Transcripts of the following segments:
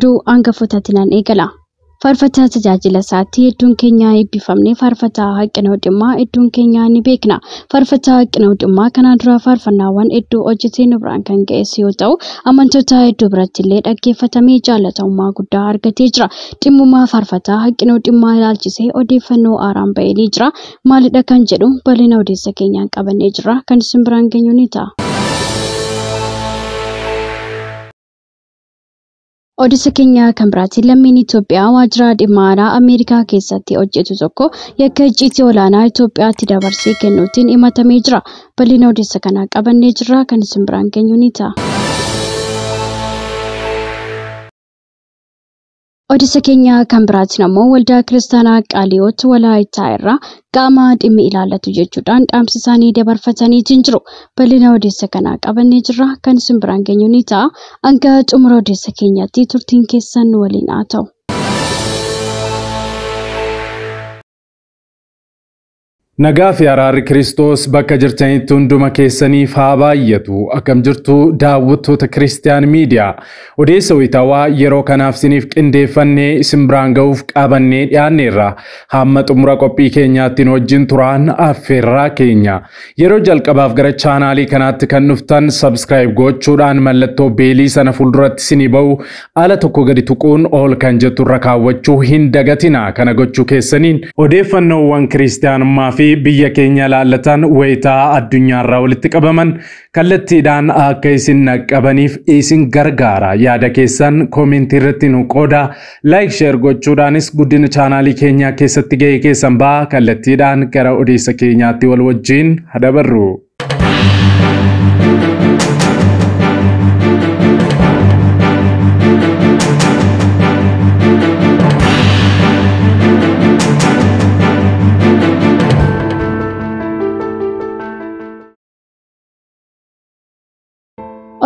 Aduu hangafootaatiin eegala. farfataa tajaajila isaatti hedduun keenyaa ibbifamne farfataa haqqina oddummaa hedduun keenyaa ni beekna. farfataa haqqina oddummaa kanaan dura faarfannaawwan hedduu hojjetee nu biraan kan ga'es yoo ta'u, amantoota hedduu biratti illee dhaggeeffatamee jaalatamummaa guddaa argatee jira. Dhimmumaa farfataa haqqina oddummaa ilaalchisee odeeffannoo aaraan bahee jira. Maalidha kan jedhu bal'ina odeessa keenyaan qabannee jira. Kan geenyu ni ta'a. odessa keenya kan biraatiin lammiin Itoophiyaa waajjira dhimma aanaa Ameerikaa keessatti hojjetu tokko yakka icciitii olaanaa Itoophiyaatti dabarsee kennuutiin himatamee jira. Bal'ina odeessa kanaa qabannee jirra. Kan isin biraan geenyu ni ta'a. Odeessa keenya kan biraatiin ammoo waldaa kiristaanaa qaaliyoot walaayittaa irraa qaama dhimmi ilaallatu jechuudhaan dhaamsa isaanii dabarfataniitiin jiru. Bal'ina odeessa kanaa qabannee jirra. Kan isin biraan geenyu ni ta'a. Hanga xumura odeessa keenyaatti turtiin keessan nu waliin haa ta'u. Nagaa fi araarri Kiristoos bakka jirtanitti hunduma keessaniif haa baay'atu. Akkam jirtu daawwattoota Kiristiyaan Miidiyaa. Odeessa wayitaawaa yeroo kanaaf siiniif qindeeffannee isin biraan ga'uuf qabannee dhiyaanneerra. Hamma xumura qophii keenyaattiin wajjin turaan affeerraa keenya. Yeroo jalqabaaf gara chaanaalii kanaatti kan dhuftan sabskiraayib gochuudhaan mallattoo beelii sana fuulduratti siini ba'u ala tokko gadi tuquun ol kan jettu irra kaawwachuu hin dagatina. Kana gochuu keessaniin odeeffannoowwan Kiristiyaanummaa fi biyya keenya ilaallatan wayitaa addunyaarraa walitti qabaman kallattiidhaan akka isin naqqabaniif isin gargaara. Yaada keessan koomentii irratti nu qooda. Laayik sheer gochuudhaanis guddina chaanaalii keenyaa keessatti ga'ee keessan ba'a. Kallattiidhaan gara odeessa keenyaatti wal wajjin hadabarru.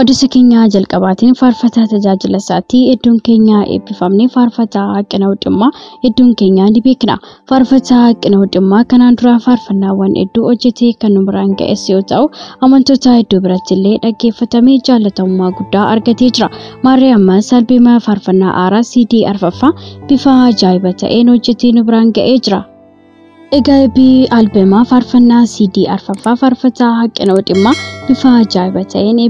Oduusi keenya jalqabaatiin faarfataa tajaajila isaatii hedduun keenya eebbifamnee faarfataa haqina hodhummaa hedduun keenya ni beekna. Faarfataa haqina hodhummaa kanaan dura faarfannaawwan hedduu hojjetee kan nu biraan ga'es yoo ta'u, amantoota hedduu biratti illee dhaggeeffatamee jaallatamummaa guddaa argatee jira. Maariyaammaa Salbeemaa faarfannaa aaraa CD arfaffaa bifa ajaa'iba ta'een hojjetee nu biraan ga'ee jira. Egaa eebbii albeemaa faarfannaa CD arfaffaa faarfataa haqina dhimmaa bifa ajaa'ibaa ta'een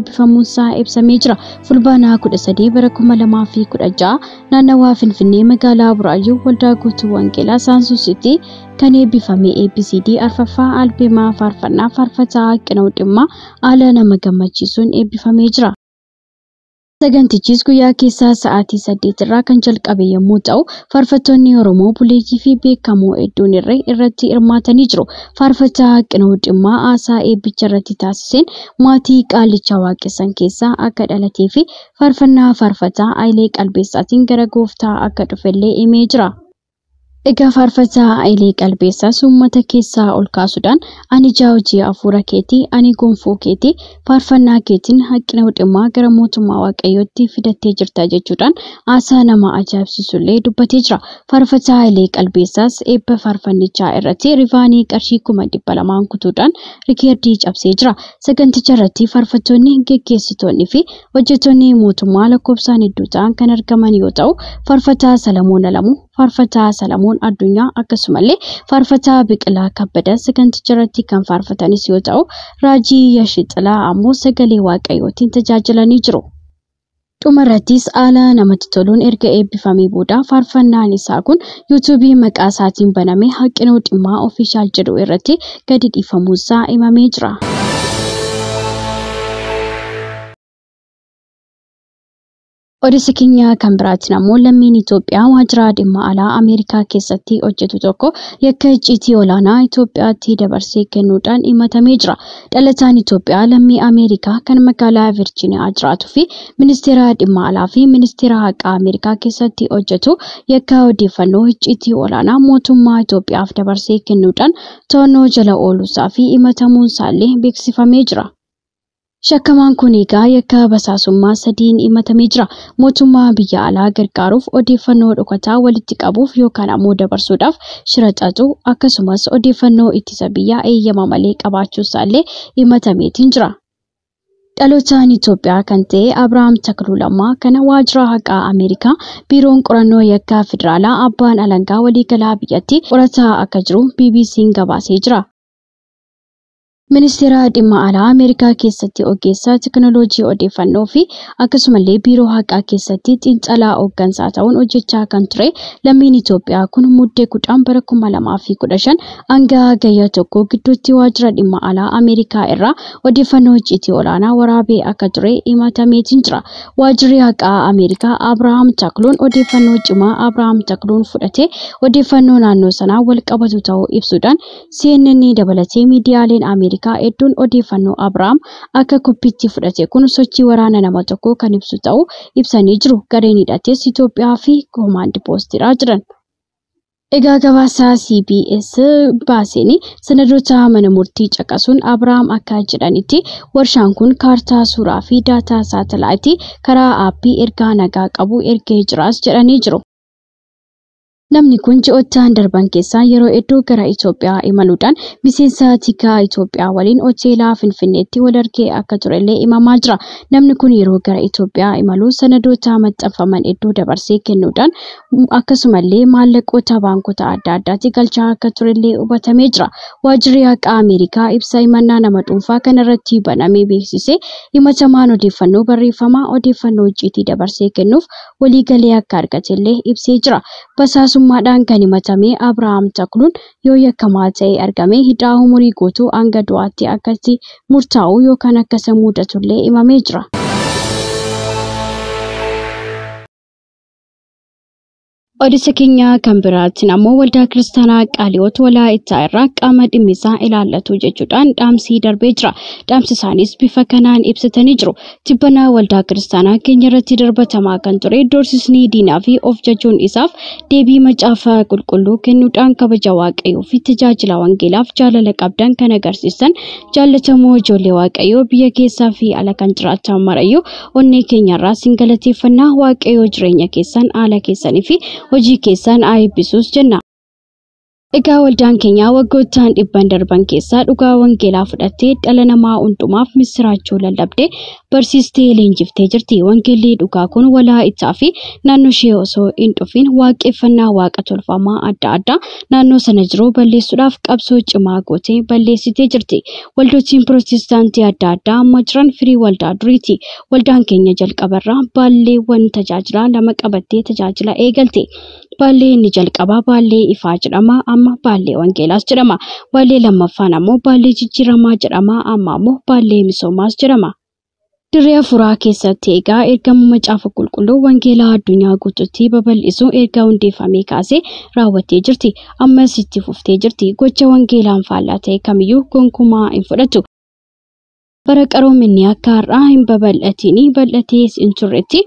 isaa ibsamee jira. Fulbaanaa 13 bara 2016 naannawaa Finfinnee magaalaa Buraayyuu waldaa guutuu Wangeelaa Saansuusitti kan eebbifame CD arfaffaa albeemaa faarfannaa faarfataa haqina dhimmaa haala nama gammachiisuun eebbifamee jira. Sagantichis guyyaa keessaa sa'aatii saddeet irraa kan jalqabe yommuu ta'u, faarfattoonni Oromoo buleeyyii fi beekamoo hedduun irre irratti hirmaatanii jiru. farfataa Waaqinoo Dhimmaa haasaa eebbicha irratti taasiseen maatii qaalichaa waaqessan keessaa akka dhalatee fi faarfannaa faarfataa Hayilee Qalbeessaatiin gara gooftaa akka dhufellee illee jira. Egaa faarfachaa Ilee Qalbeessaas uummata keessaa ol kaasuudhaan ani jaawjii afuura keetii, ani gonfoo keetii, faarfannaa keetiin haqqina hudhimmaa gara mootummaa waaqayyootti fidattee jirta jechuudhaan haasaa nama ajaa'ibsiisullee dubbatee jira. Faarfachaa Ilee Qalbeessaas eebba faarfannichaa irratti rivaanii qarshii kuma dhibba lamaan kutuudhaan rikeerdii cabsee jira. Saganticha irratti faarfattoonni, geggeessitoonnii fi hojjettoonni mootummaa lakkoofsaan hedduu ta'an kan argaman yoo ta'u, faarfataa Salamoon Alamuu, faarfataa Salamoon addunyaa akkasumallee faarfataa Biqilaa Kabbadaa saganticha irratti kan faarfatanis yoo ta'u, Raajii Yashiixilaa ammoo sagalee waaqayyootiin tajaajilanii jiru. Dhumarrattis haala namatti toluun erga eebbifamee booda faarfannaan isaa kun yuutuubii maqaa isaatiin banamee Haqinoo Dhimmaa Ofiishaal jedhu irratti gadi dhiifamuusaa himamee jira. Odeessi keenya kan biraatin ammoo lammiin Itoophiyaa waajjira dhimma alaa Ameerikaa keessatti hojjetu tokko yakka icciitii olaanaa Itoophiyaatti dabarsee kennuudhaan himatamee jira. Dhalataan Itoophiyaa lammii Ameerikaa kan magaalaa Virjiiniyaa jiraatuu fi ministeera dhimma alaa fi ministeera haqaa Ameerikaa keessatti hojjetu yakka odeeffannoo icciitii olaanaa mootummaa Itoophiyaaf dabarsee kennuudhaan to'annoo jala ooluusaa fi himatamuun isaallee beeksifamee jira. Shakkamaan kun egaa yakka basaasummaa sadiin himatamee jira. Mootummaa biyya alaa gargaaruuf odeeffannoo dhokataa walitti qabuuf yookaan ammoo dabarsuudhaaf shira akkasumas odeeffannoo ittisa biyyaa eeyyama malee qabaachuusaallee himatameetiin jira. Dhalootaan Itoophiyaa kan ta'e Abiraam Takilu kana waajjira haqaa Ameerikaa biiroon qorannoo yakka federaalaa abbaan alangaa waliigalaa biyyattii qorataa akka jiru BBC'n gabaasee jira. Ministeera dhimma alaa Ameerikaa keessatti ogeessa teekinooloojii odeeffannoo fi akkasumallee biiroo haqaa keessatti xiinxalaa hooggansaa ta'uun hojjechaa kan ture lammiin Itoophiyaa kun muddee gudhaan bara 2015 hanga gayya tokko gidduutti waajjira dhimma alaa Ameerikaa irraa odeeffannoo icciitii olaanaa waraabee akka ture himatameetiin jira. Waajjirri haqaa Ameerikaa Abrahaam Takluun odeeffannoo cimaa Abrahaam Takluun fudhate odeeffannoo naannoo sanaa wal qabatu ta'uu ibsuudhaan CNN dabalatee miidiyaaleen Ameerikaa Ameerikaa hedduun odeeffannoo Abiraam akka kophiitti fudhate kun sochii waraanaa nama tokkoo kan ibsu ta'uu ibsanii jiru. Gareen Itoophiyaa fi Koomaand Poostiidha jiran. Egaa gabaasa CBS baaseen sanadoota mana murtii caqasuun Abiraam akka jedhanitti warshaan kun kaartaa suuraa fi daataa saatalaayitii karaa aappii ergaa nagaa qabu ergee jiraas jedhanii jiru. Namni kun ji'oottan darban keessa yeroo hedduu gara Itoophiyaa imaluudhaan miseensa tikaa Itoophiyaa waliin hoteela Finfinneetti wal-argee akka turellee himamaa jira. Namni kun yeroo gara Itoophiyaa imalu sanadoota maxxanfaman hedduu dabarsee kennuudhaan akkasumallee maallaqoota baankota adda addaatti galchaa akka ture illee hubatamee jira. Waajjirri Haqaa Ameerikaa ibsa imannaa nama dhuunfaa kanarratti banamee beeksisee himatamaan odeeffannoo barreeffamaa odeeffannoo icciitii dabarsee kennuuf waliigalee akka argatellee ibsee jira. hawaasummaadhaan kan himatamee Abirahaam Takluun yoo yakkamaa ta'ee argame hidhaa umurii guutuu hanga du'aatti akkatti murtaa'u yookaan akkasa mudatullee himamee jira. Odeessa keenya kan biraatiin ammoo waldaa kiristaanaa walaa walaayitaa irraa qaama dhimmisaa ilaallatu jechuudhaan dhaamsii darbee jira. Dhaamsi bifa kanaan ibsatanii jiru. Tibbanaa waldaa kiristaanaa keenya irratti darbatamaa kan ture doorsisni diinaa fi of jajuun isaaf deebii macaafa qulqulluu kennuudhaan kabaja waaqayyoo fi tajaajila wangeelaaf jaalala qabdan kan agarsiisan jaallatamoo ijoollee waaqayyoo biyya keessaa fi ala kan jiraatan marayyuu onnee keenya irraa singalateeffannaa waaqayyoo jireenya keessan haala keessanii hojii keessaan haa eebbisuus jenna. Egaa waldaan keenya waggoottaan dhibban darban keessaa dhugaa wangeelaa fudhattee dhala namaa hundumaaf misiraachuu lallabdee barsiistee leenjiftee jirti. Wangeelli dhugaa kun walaa ittaa fi naannoo ishee osoo hin dhufiin waaqeffannaa waaqa tolfamaa adda addaa naannoo sana jiru balleessuudhaaf qabsoo cimaa gootee balleessitee jirti. Waldootiin pirootestaantii adda addaa amma jiran firii waldaa duriiti. Waldaan keenya jalqabarraa baalleewwan tajaajilaa lama qabattee tajaajila eegalte. Baallee inni jalqabaa Baallee Ifaa jedhama. Amma Baallee Wangeelaas jedhama. Baallee lammaffaan ammoo Baallee Jijjiiramaa jedhama. Amma ammoo Baallee Misoomaas jedhama. Dirree afuraa keessatti egaa ergamuma caafa qulqulluu Wangeelaa addunyaa guutuutti babal'isuu erga hundeeffamee kaasee raawwattee jirti. Ammas itti fuftee jirti. Gocha Wangeelaan faallaa ta'e kamiyyuu gonkumaa hin fudhatu. bara qaroominni akka har'aa hin babal'atiin bal'atees hin turretti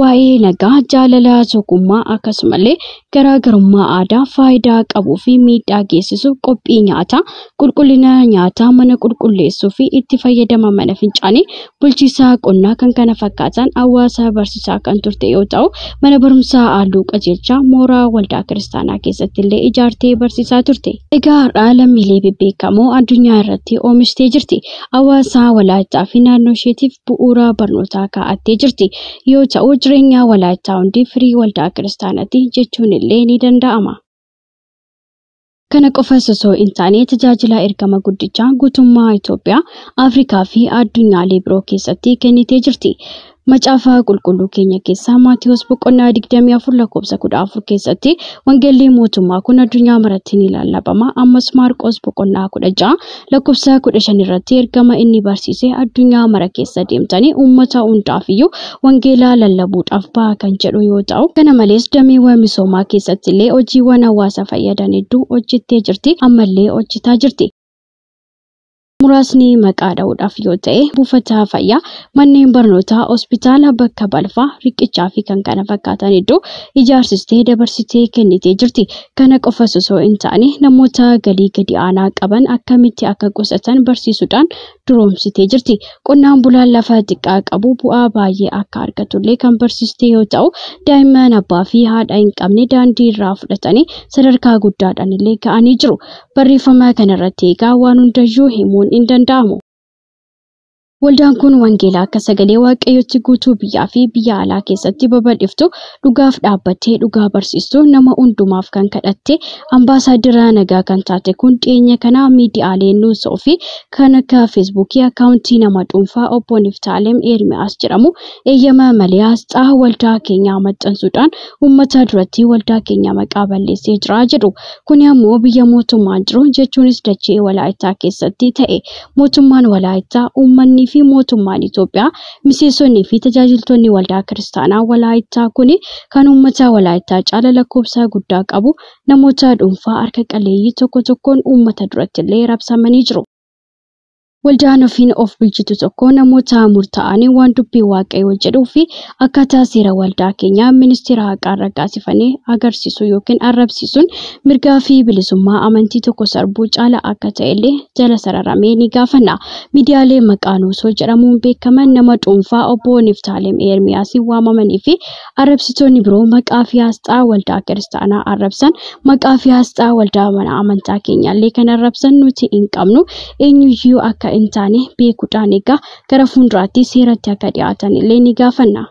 waa'ee nagaa jaalalaa tokkummaa akkasumallee garaagarummaa aadaa faayidaa qabuu fi miidhaa geessisuuf qophii nyaataa qulqullina nyaataa mana qulqulleessuu fi itti fayyadama mana fincaanii bulchiisaa qonnaa kan kana fakkaatan hawaasa barsiisaa kan turte yoo ta'u mana barumsaa halluu qajeelchaa mooraa waldaa kiristaanaa keessatti illee ijaartee barsiisaa turte. Egaa har'aa lammiilee bebbeekamoo addunyaa irratti oomishitee jirti. Hawaasa walaayitaa fi naannoo isheetiif bu'uura barnootaa kaa'attee jirti. Yoo ta'u, jireenya walaayitaa hundi firii waldaa kiristaanaati jechuun illee ni danda'ama. Kana qofa osoo intaanee tajaajila ergama guddichaa guutummaa Itoophiyaa, Afrikaa fi addunyaalee biroo keessatti kennitee jirti. Macaafa qulqulluu keenya keessaa Maatiyoos boqonnaa 24 lakkoofsa 14 keessatti wangeelii mootummaa kun addunyaa maratti ni lallabama. Ammas Maarqos boqonnaa 16 lakkoofsa 15 irratti ergama inni barsiise addunyaa mara keessa deemtanii uummata hundaaf iyyuu wangeelaa lallabuudhaaf baha kan jedhu yoo ta'u, kana malees dameewwan misoomaa keessatti illee hojiiwwan hawaasa fayyadan hedduu hojjettee jirti. Ammallee hojjetaa jirti. muraasni maqaa dha'uudhaaf yoo ta'e buufata fayyaa manneen barnootaa hospitaala bakka balfaa riqichaa fi kan kana fakkaatan iddoo ijaarsistee dabarsitee kennitee jirti kana qofas osoo hin taane namoota galii gadi aanaa qaban akkamitti akka qusatan barsiisuudhaan duroomsitee jirti qonnaan bulaan lafa xiqqaa qabu bu'aa baay'ee akka argatullee kan barsiiste yoo ta'u daa'imman abbaa fi haadha hin qabne daandii irraa fudhatanii sadarkaa guddaadhaan illee ka'anii jiru barreeffama kanarratti egaa waan hundayyuu himuun In danda'amu? Waldaan kun wangeelaa akka sagalee waaqayyootti guutuu biyyaa fi biyya alaa keessatti babal'iftu dhugaaf dhaabbattee dhugaa barsiistuu nama hundumaaf kan kadhatte ambaasaadarraa nagaa kan taate kun dhiyeenya kana miidiyaalee nuusoo fi kan akka feesbuukii akkaawuntii nama dhuunfaa obbo Niftaalem Eermiyaas jedhamu eeyyama malee aasxaa waldaa keenyaa maxxansuudhaan uummata duratti waldaa keenya maqaa balleessee jiraa jedhu. Kuni ammoo biyya mootummaan jiru jechuunis dachee walaayittaa keessatti ta'e mootummaan walaayittaa uummanni fi mootummaan Itoophiyaa miseensonnii fi tajaajiltoonni waldaa kiristaanaa Walaayittaa kun kan uummata Walaayittaa caala lakkoofsa guddaa qabu namoota dhuunfaa harka qaleeyyii tokko tokkoon uummata duratti illee raabsamanii jiru. Waldaan ofiin of bulchitu tokko namoota murtaa'anii waan dubbii waaqayyoo jedhuu fi akkaataa seera waldaa keenya ministeera haqaarra kaasifamee agarsiisu yookiin arrabsiisuun mirgaa fi bilisummaa amantii tokko sarbuu caalaa akka ta'ellee jala sararamee ni gaafana Miidiyaalee maqaan osoo jedhamuun beekaman nama dhuunfaa obbo Niftaalem ermiyaas waamamanii fi arrabsitoonni biroo maqaa fi aasxaa waldaa kiristaanaa arrabsan maqaa fi aasxaa waldaa mana amantaa keenyaallee kan arrabsan nuti hin qabnu eenyuyyuu akka hin taane beekuudhaan egaa gara fuulduraatti seeratti akka dhiyaatan illee ni gaafanna.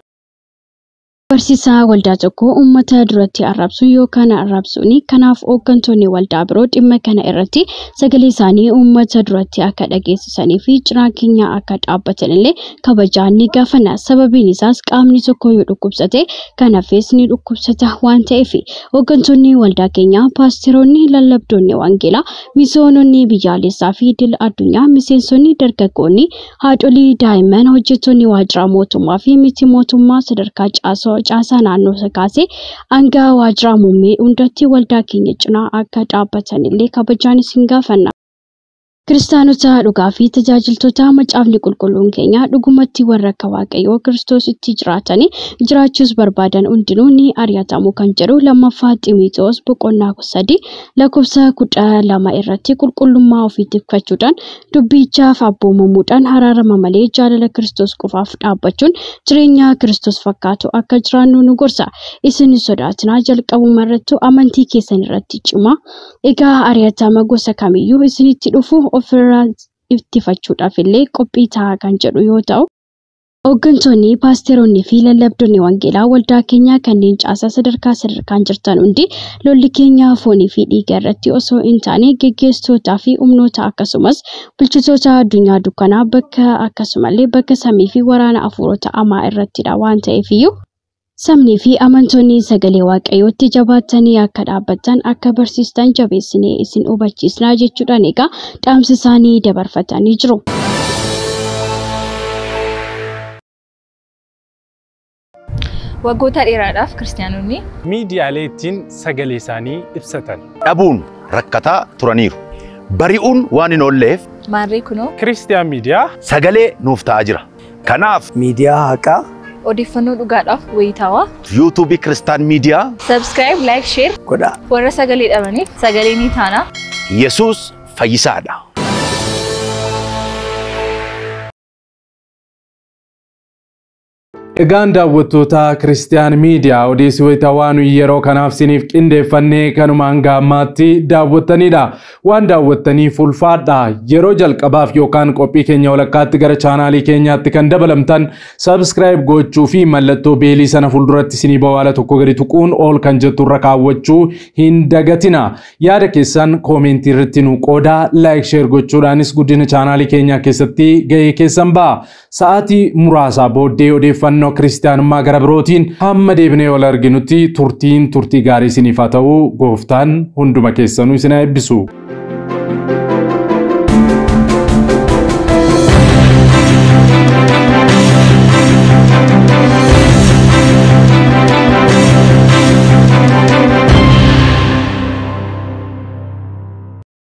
Barsiisaa waldaa tokko uummata duratti arrabsuu yookaan arrabsuun Kanaaf ooggantoonni waldaa biroo dhimma kana irratti sagalee isaanii uummata duratti akka dhageessisanii fi cinaa keenya akka dhaabbatan illee kabajaan ni gaafana. Sababiin isaas qaamni tokko yoo dhukkubsate kan ni dhukkubsata waan ta'eef. ooggantoonni waldaa keenyaa paasteroonni, lallabdoonni misoononni biyyaalessaa fi dil-addunyaa, miseensonni dargaggoonni, haadholii daa'imman, mootummaa fi miti mootummaa sadarkaa caasoo Caasaa naannoo kaasee hanga waajjira muummee hundatti waldaa keenya cinaa akka dhaabbatan illee kabajaan isin Kiristaanota dhugaa fi tajaajiltoota macaafni qulqulluun keenya dhugumatti warra akka waaqayyoo kiristoositti jiraatanii jiraachuus barbaadan hundinuu ni ari'atamu kan jedhu lammaffaa Xiimiteewos boqonnaa sadii lakkoofsa kudha lama irratti qulqullummaa ofii tikfachuudhaan dubbichaaf abboomamuudhaan haraarama malee jaalala kiristoos qofaaf dhaabbachuun jireenya kiristoos fakkaatu akka jiraannu nu gorsa. Isin sodaatinaa jalqabuma irrattuu amantii keessan irratti cimaa. Egaa ari'atama gosa kamiyyuu isinitti dhufuu ofirraa ittifachuudhaaf illee qophii ta'a kan jedhu yoo ta'u, hooggantoonni, paasteroonnii fi lallabdoonni wangeelaa waldaa keenyaa kanneen caasaa sadarkaa sadarkaan jirtan hundi lolli keenyaa foonii fi dhiiga irratti osoo hin taane geggeessitootaa fi humnoota akkasumas bulchitoota addunyaa dukkanaa bakka akkasumallee bakka samii fi waraana hafuurota amaa irrattidha waan ta'eefiyyuu. Sabnii fi amantoonni sagalee waaqayyootti jabaatanii akka dhaabbatan akka barsiistan jabeessinee isin hubachiisnaa jechuudhaan egaa dhaamsi isaanii dabarfatanii jiru. Waggoota dheeraadhaaf kiristaanonni miidiyaalee ittiin sagalee isaanii ibsatan. Dhabuun rakkataa turaniiru. Bari'uun waan hin oolleef. Maarree miidiyaa. Sagalee nuuf ta'aa jira. Kanaaf. Miidiyaa haqaa. odeeffannoo dhugaadhaaf wayitaawaa. Yuutuubii Kiristaan Miidiyaa. Sabskiraayib, laayik, sheer. Warra sagalee dhabaniif sagalee ni taanaa. Yesuus fayyisaadha. Dhagaan daawwattootaa Kiristiyan Miidiyaa odeessitoota waan yeroo kanaaf siniif qindeeffannee kanumaan gaammaatti daawwattanidha. Waan daawwattaniif ulfaadha. Yeroo jalqabaaf yookaan qophii keenya walakkaatti gara chaanaalii keenyaatti kan dabalamtan sabiskiraayib gochuu fi mallattoo beelii sana fuulduratti sinii bawaala tokko gadi tuquun ol kan jetturra kaawwachuu hin dagatina. Yaada keessan koomentii irratti nu qooda laayik sheer gochuudhaanis guddina chaanaalii keenyaa keessatti gahee keessan ba'a. Sa'aatii muraasaa booddee odeeffannoo fannoo kiristaanummaa gara birootiin hamma deebinee ol arginutti turtiin turtii gaarii isiniif haa gooftaan hunduma keessanuu isin haa eebbisu.